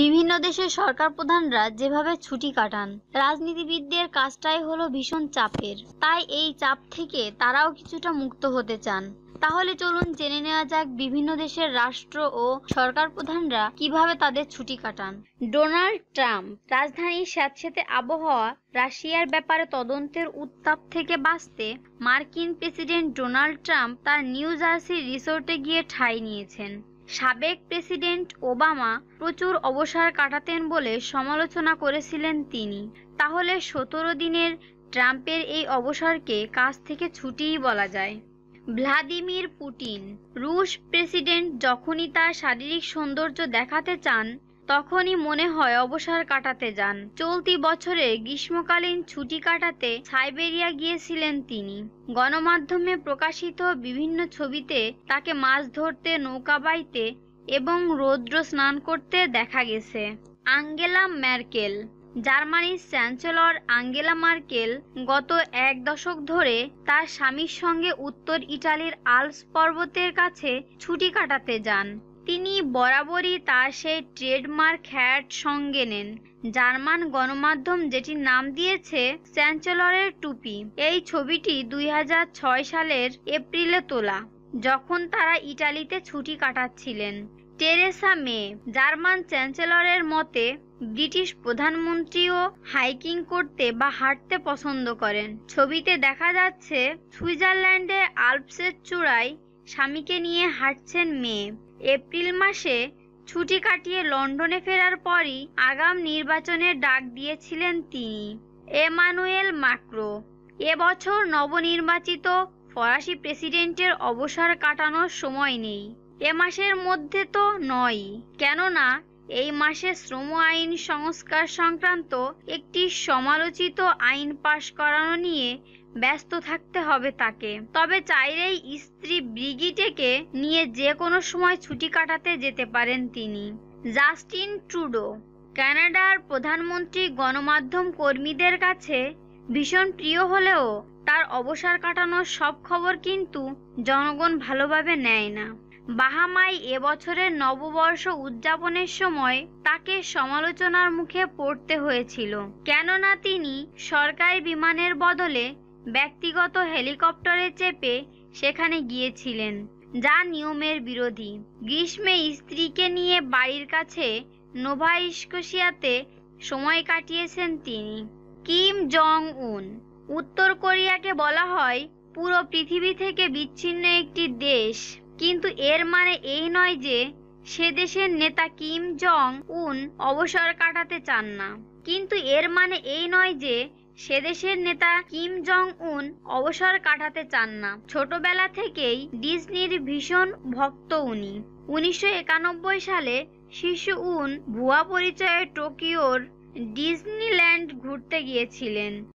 বিভিন্ন দেশের সরকার প্রধানরা যেভাবে ছুটি কাটান রাজনীতিবিদদের কাজটাই হলো ভীষণ চাপের তাই এই চাপ থেকে তারাও কিছুটা মুক্ত হতে চান তাহলে চলুন জেনে নেওয়া যাক বিভিন্ন দেশের রাষ্ট্র ও সরকার প্রধানরা কিভাবে তাদের ছুটি কাটান ডোনাল্ড ট্রাম্প রাজধানীর স্যাঁতস্যাঁতে আবহাওয়া রাশিয়ার ব্যাপারে তদন্তের উত্তাপ থেকে বাঁচতে মার্কিন প্রেসিডেন্ট ডোনাল্ড ট্রাম্প তার নিউ জার্সি রিসোর্টে গিয়ে ঠাঁই নিয়েছেন সাবেক প্রেসিডেন্ট ওবামা প্রচুর অবসর কাটাতেন বলে সমালোচনা করেছিলেন তিনি তাহলে সতেরো দিনের ট্রাম্পের এই অবসরকে কাজ থেকে ছুটিই বলা যায় ভ্লাদিমির পুটিন রুশ প্রেসিডেন্ট যখনই তার শারীরিক সৌন্দর্য দেখাতে চান তখনই মনে হয় অবসর কাটাতে যান চলতি বছরে গ্রীষ্মকালীন ছুটি কাটাতে সাইবেরিয়া গিয়েছিলেন তিনি গণমাধ্যমে প্রকাশিত বিভিন্ন ছবিতে তাকে মাছ ধরতে নৌকা বাইতে এবং রৌদ্র স্নান করতে দেখা গেছে আঙ্গেলা ম্যার্কেল জার্মানির চ্যান্সেলর আঙ্গেলা মার্কেল গত এক দশক ধরে তার স্বামীর সঙ্গে উত্তর ইটালির আলস পর্বতের কাছে ছুটি কাটাতে যান তিনি বরাবরই তার সেই ট্রেডমার্ক হ্যাট সঙ্গে নেন জার্মান গণমাধ্যম যেটির নাম দিয়েছে চ্যান্সেলরের টুপি এই ছবিটি দুই সালের এপ্রিলে তোলা যখন তারা ইটালিতে ছুটি কাটাচ্ছিলেন টেরেসা মে জার্মান চ্যান্সেলরের মতে ব্রিটিশ প্রধানমন্ত্রীও হাইকিং করতে বা হাঁটতে পছন্দ করেন ছবিতে দেখা যাচ্ছে সুইজারল্যান্ডে আলপসের চূড়ায় স্বামীকে নিয়ে হাঁটছেন মেয়ে এপ্রিল মাসে ছুটি কাটিয়ে লন্ডনে ফেরার পরই আগাম নির্বাচনের ডাক দিয়েছিলেন তিনি এমানুয়েল মাক্রো এবছর নবনির্বাচিত ফরাসি প্রেসিডেন্টের অবসর কাটানোর সময় নেই এ মাসের মধ্যে তো নয় কেননা এই মাসে শ্রম আইন সংস্কার সংক্রান্ত একটি সমালোচিত আইন পাশ করানো নিয়ে ব্যস্ত থাকতে হবে তাকে তবে চাইলেই স্ত্রী ব্রিগিটেকে নিয়ে যে কোনো সময় ছুটি কাটাতে যেতে পারেন তিনি জাস্টিন ট্রুডো কানাডার প্রধানমন্ত্রী গণমাধ্যম কর্মীদের কাছে ভীষণ প্রিয় হলেও তার অবসর কাটানোর সব খবর কিন্তু জনগণ ভালোভাবে নেয় না বাহামাই এবছরের নববর্ষ উদযাপনের সময় তাকে সমালোচনার মুখে পড়তে হয়েছিল কেননা তিনি সরকারি বিমানের বদলে ব্যক্তিগত হেলিকপ্টারে চেপে সেখানে গিয়েছিলেন যা নিয়মের বিরোধী গ্রীষ্মে স্ত্রীকে নিয়ে বাড়ির কাছে নোভা সময় কাটিয়েছেন তিনি কিম জং উন উত্তর কোরিয়াকে বলা হয় পুরো পৃথিবী থেকে বিচ্ছিন্ন একটি দেশ কিন্তু এর মানে এই নয় যে সে দেশের নেতা কিম জং উন অবসর কাটাতে চান না কিন্তু এর মানে এই নয় যে সে দেশের নেতা কিম জং উন অবসর কাটাতে চান না ছোটবেলা থেকেই ডিজনির ভীষণ ভক্ত উনি উনিশশো সালে শিশু উন ভুয়া পরিচয়ে টোকিওর ডিজনিল্যান্ড ঘুরতে গিয়েছিলেন